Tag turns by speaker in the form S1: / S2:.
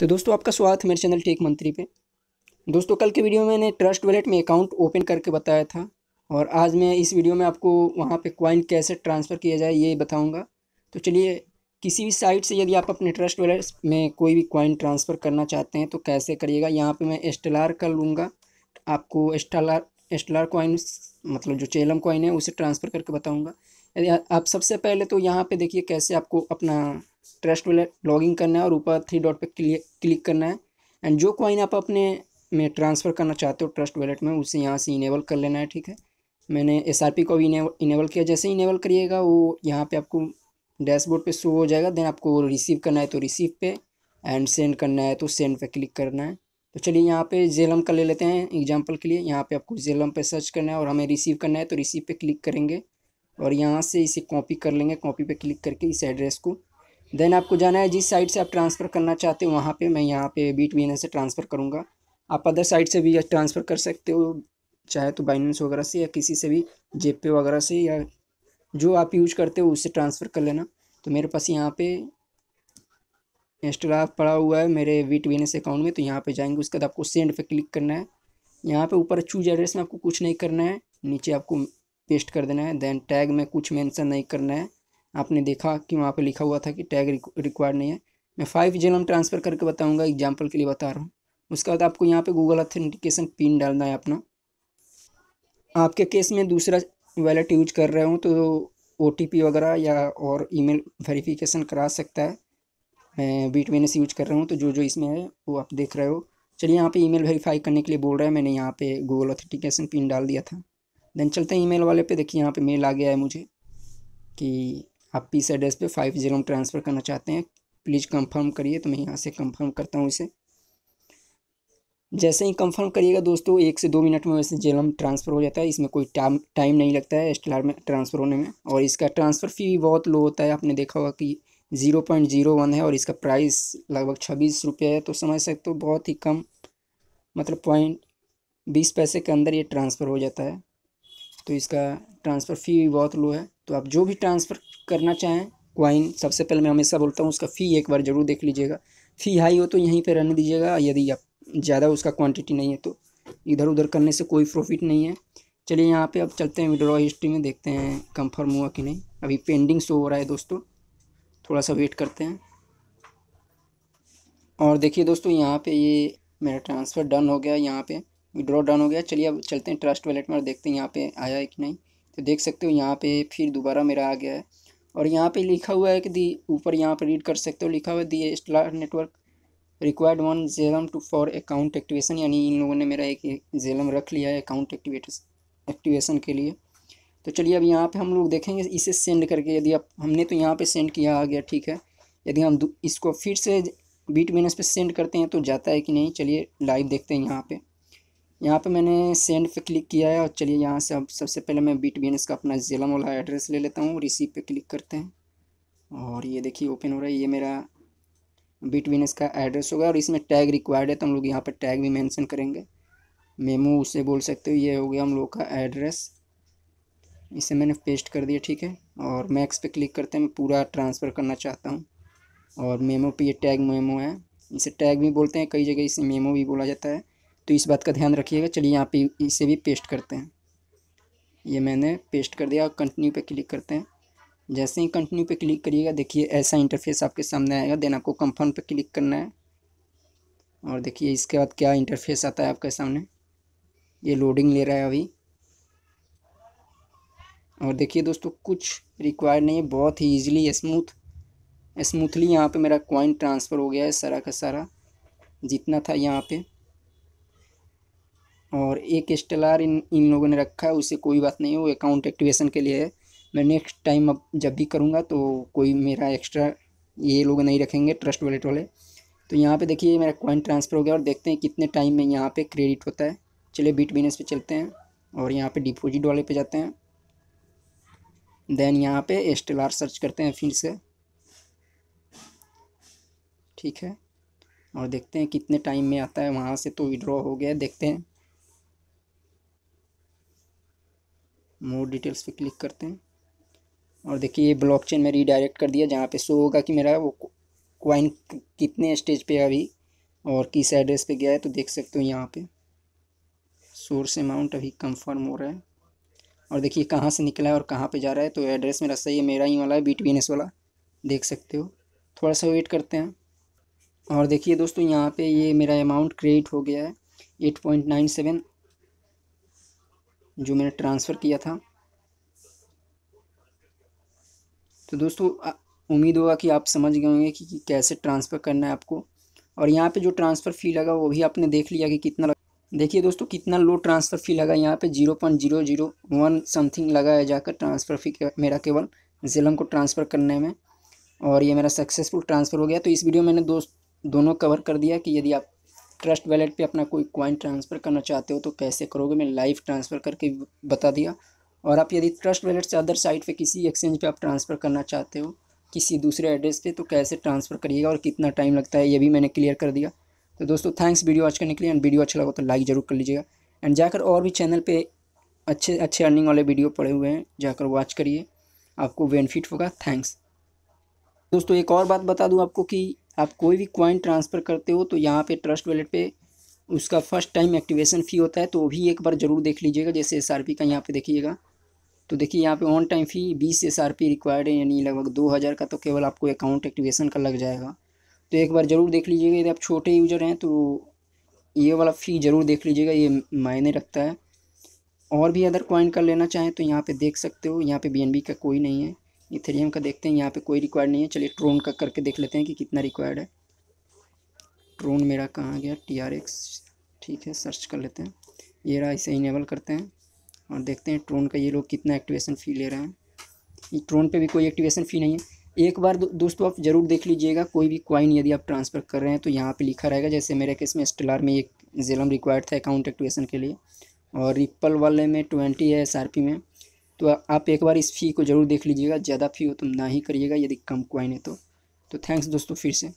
S1: तो दोस्तों आपका स्वागत है मेरे चैनल टेक मंत्री पे दोस्तों कल के वीडियो में मैंने ट्रस्ट वॉलेट में अकाउंट ओपन करके बताया था और आज मैं इस वीडियो में आपको वहाँ पे कॉइन कैसे ट्रांसफ़र किया जाए ये बताऊँगा तो चलिए किसी भी साइट से यदि आप अपने ट्रस्ट वॉलेट में कोई भी कॉइन ट्रांसफ़र करना चाहते हैं तो कैसे करिएगा यहाँ पर मैं एस्टलार कर लूँगा आपको एस्टलार एस्टलार कॉइन मतलब जो चेलम कॉइन है उसे ट्रांसफ़र करके बताऊँगा यदि आप सबसे पहले तो यहाँ पर देखिए कैसे आपको अपना ट्रस्ट वाले लॉगिंग करना है और ऊपर थ्री डॉट पे क्लिक करना है एंड जो कॉइन आप अपने में ट्रांसफ़र करना चाहते हो ट्रस्ट वैलेट में उसे यहाँ से इनेबल कर लेना है ठीक है मैंने एस को भी इनेबल किया जैसे इनेबल करिएगा वो यहाँ पर आपको डैशबोर्ड पे शो हो जाएगा देन आपको रिसीव करना है तो रिसीव पे एंड सेंड करना है तो सेंड पे क्लिक करना है तो चलिए यहाँ पे जेलम का ले लेते हैं एग्जांपल के लिए यहाँ पे आपको जेलम पे सर्च करना है और हमें रिसीव करना है तो रिसीव पे क्लिक करेंगे और यहाँ से इसे कॉपी कर लेंगे कॉपी पर क्लिक करके इस एड्रेस को देन आपको जाना है जिस साइड से आप ट्रांसफ़र करना चाहते हो वहाँ पे मैं यहाँ पे बीट बी से ट्रांसफ़र करूँगा आप अदर साइड से भी ट्रांसफ़र कर सकते हो चाहे तो बाइनेंस वगैरह से या किसी से भी जेपे वगैरह से या जो आप यूज करते हो उससे ट्रांसफ़र कर लेना तो मेरे पास यहाँ पे इंस्टाग्राफ पड़ा हुआ है मेरे वीट वी अकाउंट में तो यहाँ पे जाएंगे उसके बाद आपको सेंड पे क्लिक करना है यहाँ पे ऊपर चूज एड्रेस में आपको कुछ नहीं करना है नीचे आपको पेस्ट कर देना है देन टैग में कुछ मेंशन नहीं करना है आपने देखा कि वहाँ पे लिखा हुआ था कि टैग रिक्वायर्ड नहीं है मैं फाइव जेलम ट्रांसफ़र करके बताऊँगा एग्जाम्पल के लिए बता रहा हूँ उसके बाद आपको यहाँ पर गूगल ऑथेंटिकेशन पिन डालना है अपना आपके केस में दूसरा वैलेट यूज कर रहे हूँ तो ओ वगैरह या और ईमेल वेरिफिकेशन करा सकता है मैं बीट से यूज कर रहा हूँ तो जो जो इसमें है वो आप देख रहे हो चलिए यहाँ पे ईमेल वेरीफाई करने के लिए बोल रहा है मैंने यहाँ पे गूगल ऑथेंटिकेशन पिन डाल दिया था देन चलते हैं ईमेल वाले पे देखिए यहाँ पे मेल आ गया है मुझे कि आप पी से एड्रेस पे फाइव जीरो ट्रांसफ़र करना चाहते हैं प्लीज़ कंफर्म करिए तो मैं यहाँ से कंफर्म करता हूँ इसे जैसे ही कंफर्म करिएगा दोस्तों एक से दो मिनट में वैसे जेलम ट्रांसफ़र हो जाता है इसमें कोई टाइम टाइम नहीं लगता है एस्टलार में ट्रांसफ़र होने में और इसका ट्रांसफ़र फ़ी भी बहुत लो होता है आपने देखा होगा कि ज़ीरो पॉइंट ज़ीरो वन है और इसका प्राइस लगभग छब्बीस रुपये है तो समझ सकते हो बहुत ही कम मतलब पॉइंट बीस पैसे के अंदर ये ट्रांसफ़र हो जाता है तो इसका ट्रांसफ़र फ़ी बहुत लो है तो आप जो भी ट्रांसफ़र करना चाहें क्वाइन सबसे पहले मैं हमेशा बोलता हूँ उसका फ़ी एक बार ज़रूर देख लीजिएगा फ़ी हाई हो तो यहीं पर रहने दीजिएगा यदि आप ज़्यादा उसका क्वान्टिटी नहीं है तो इधर उधर करने से कोई प्रॉफिट नहीं है चलिए यहाँ पे अब चलते हैं विड्रॉ हिस्ट्री में देखते हैं कंफर्म हुआ कि नहीं अभी पेंडिंग शो हो रहा है दोस्तों थोड़ा सा वेट करते हैं और देखिए दोस्तों यहाँ पे ये मेरा ट्रांसफ़र डन हो गया यहाँ पे ड्रॉ डाउन हो गया चलिए अब चलते हैं ट्रस्ट वैलेट में और देखते हैं यहाँ पे आया है कि नहीं तो देख सकते हो यहाँ पे फिर दोबारा मेरा आ गया है और यहाँ पे लिखा हुआ है कि दी ऊपर यहाँ पे रीड कर सकते हो लिखा हुआ है the Stellar network required one XLM to for account activation यानी इन लोगों ने मेरा एक जेलम रख लिया है अकाउंट एक्टिवेट एक्टिवेशन के लिए तो चलिए अब यहाँ पर हम लोग देखेंगे इसे सेंड करके यदि अब हमने तो यहाँ पर सेंड किया आ गया ठीक है यदि हम इसको फिर से बीट माइनस पे सेंड करते हैं तो जाता है कि नहीं चलिए लाइव देखते हैं यहाँ पे यहाँ पे मैंने सेंड पे क्लिक किया है और चलिए यहाँ से अब सबसे पहले मैं बीट बी का अपना ज़िला वाला एड्रेस ले लेता हूँ रिसीव पे क्लिक करते हैं और ये देखिए ओपन हो रहा है ये मेरा बीट बी का एड्रेस होगा और इसमें टैग रिक्वायर्ड है तो हम लोग यहाँ पर टैग भी मैंसन करेंगे मेमो उसे बोल सकते हो ये हो गया हम लोग का एड्रेस इसे मैंने पेस्ट कर दिया ठीक है और मैक्स पे क्लिक करते हैं मैं पूरा ट्रांसफ़र करना चाहता हूँ और मेमो पे ये टैग मेमो है इसे टैग भी बोलते हैं कई जगह इसे मेमो भी बोला जाता है तो इस बात का ध्यान रखिएगा चलिए यहाँ पे इसे भी पेस्ट करते हैं ये मैंने पेस्ट कर दिया और कंटिन्यू पे क्लिक करते हैं जैसे ही कंटिन्यू पे क्लिक करिएगा देखिए ऐसा इंटरफेस आपके सामने आएगा देन आपको कंफर्म पे क्लिक करना है और देखिए इसके बाद क्या इंटरफेस आता है आपके सामने ये लोडिंग ले रहा है अभी और देखिए दोस्तों कुछ रिक्वायर नहीं है बहुत ही ईजिली स्मूथ स्मूथली यहाँ पर मेरा कॉइन ट्रांसफ़र हो गया है सारा का सारा जितना था यहाँ पर और एक स्टेलर इन इन लोगों ने रखा है उसे कोई बात नहीं है वो अकाउंट एक्टिवेशन के लिए है मैं नेक्स्ट टाइम अब जब भी करूँगा तो कोई मेरा एक्स्ट्रा ये लोग नहीं रखेंगे ट्रस्ट वॉलेट वाले तो यहाँ पे देखिए मेरा कॉइन ट्रांसफ़र हो गया और देखते हैं कितने टाइम में यहाँ पे क्रेडिट होता है चलिए बीट बिजनेस पे चलते हैं और यहाँ पे डिपॉजिट वाले पे जाते हैं देन यहाँ पे एस्टेलार सर्च करते हैं फिर से ठीक है और देखते हैं कितने टाइम में आता है वहाँ से तो विड्रॉ हो गया देखते हैं मोर डिटेल्स पे क्लिक करते हैं और देखिए ये ब्लॉकचेन में रीडायरेक्ट कर दिया जहाँ पे शो होगा कि मेरा वो क्वाइन कितने स्टेज पे है अभी और किस एड्रेस पे गया है तो देख सकते हो यहाँ पे सोर्स अमाउंट अभी कंफर्म हो रहा है और देखिए कहाँ से निकला है और कहाँ पे जा रहा है तो एड्रेस मेरा सही है मेरा ही वाला है बी वाला देख सकते हो थोड़ा सा वेट करते हैं और देखिए दोस्तों यहाँ पर ये मेरा अमाउंट क्रिएट हो गया है एट पॉइंट नाइन सेवन जो मैंने ट्रांसफ़र किया था तो दोस्तों उम्मीद होगा कि आप समझ गए होंगे कि, कि कैसे ट्रांसफ़र करना है आपको और यहाँ पे जो ट्रांसफ़र फ़ी लगा वो भी आपने देख लिया कि कितना देखिए दोस्तों कितना लो ट्रांसफ़र फ़ी लगा यहाँ पे zero point zero zero one something लगा है जाकर ट्रांसफ़र फ़ी मेरा केवल ज़िलम को ट्रांसफ़र करने में और ये मेरा सक्सेसफुल ट्रांसफ़र हो गया तो इस वीडियो में मैंने दोस्त दोनों कवर कर दिया कि यदि आप ट्रस्ट वैलेट पे अपना कोई कॉइन ट्रांसफ़र करना चाहते हो तो कैसे करोगे मैं लाइव ट्रांसफ़र करके बता दिया और आप यदि ट्रस्ट वैलेट से अदर साइट पे किसी एक्सचेंज पे आप ट्रांसफ़र करना चाहते हो किसी दूसरे एड्रेस पे तो कैसे ट्रांसफ़र करिएगा और कितना टाइम लगता है ये भी मैंने क्लियर कर दिया तो दोस्तों थैंक्स वीडियो वॉच करने के लिए एंड वीडियो अच्छा लगा तो लाइक ज़रूर कर लीजिएगा एंड जाकर और भी चैनल पर अच्छे अच्छे अर्निंग वाले वीडियो पड़े हुए हैं जाकर वॉच करिए आपको बेनिफिट होगा थैंक्स दोस्तों एक और बात बता दूँ आपको कि आप कोई भी कॉइन ट्रांसफ़र करते हो तो यहाँ पे ट्रस्ट वॉलेट पे उसका फर्स्ट टाइम एक्टिवेशन फ़ी होता है तो वो भी एक बार ज़रूर देख लीजिएगा जैसे एस का यहाँ पे देखिएगा तो देखिए यहाँ पे ऑन टाइम फ़ी बीस एस रिक्वायर्ड है यानी लगभग दो हज़ार का तो केवल आपको अकाउंट एक्टिवेशन का लग जाएगा तो एक बार ज़रूर देख लीजिएगा यदि आप छोटे यूजर हैं तो ये वाला फ़ी ज़रूर देख लीजिएगा ये मायने रखता है और भी अदर कॉइन का लेना चाहें तो यहाँ पे देख सकते हो यहाँ पे बी का कोई नहीं है इथेरियम का देखते हैं यहाँ पे कोई रिक्वायर्ड नहीं है चलिए ट्रोन का करके देख लेते हैं कि कितना रिक्वायर्ड है ट्रोन मेरा कहाँ गया टी आर एक्स ठीक है सर्च कर लेते हैं ये रहा इसे इनेबल करते हैं और देखते हैं ट्रोन का ये लोग कितना एक्टिवेशन फ़ी ले रहे हैं ट्रोन पे भी कोई एक्टिवेशन फ़ी नहीं है एक बार दो, दोस्तों आप ज़रूर देख लीजिएगा कोई भी कॉइन यदि आप ट्रांसफ़र कर रहे हैं तो यहाँ पर लिखा रहेगा जैसे मेरे केस में स्टेलार में एक जेलम रिक्वायर्ड था अकाउंट एक्टिवेशन के लिए और रिपल वाले में ट्वेंटी है एस में तो आप एक बार इस फ़ी को ज़रूर देख लीजिएगा ज़्यादा फ़ी हो तो ना ही करिएगा यदि कम क्वाइन है तो, तो थैंक्स दोस्तों फिर से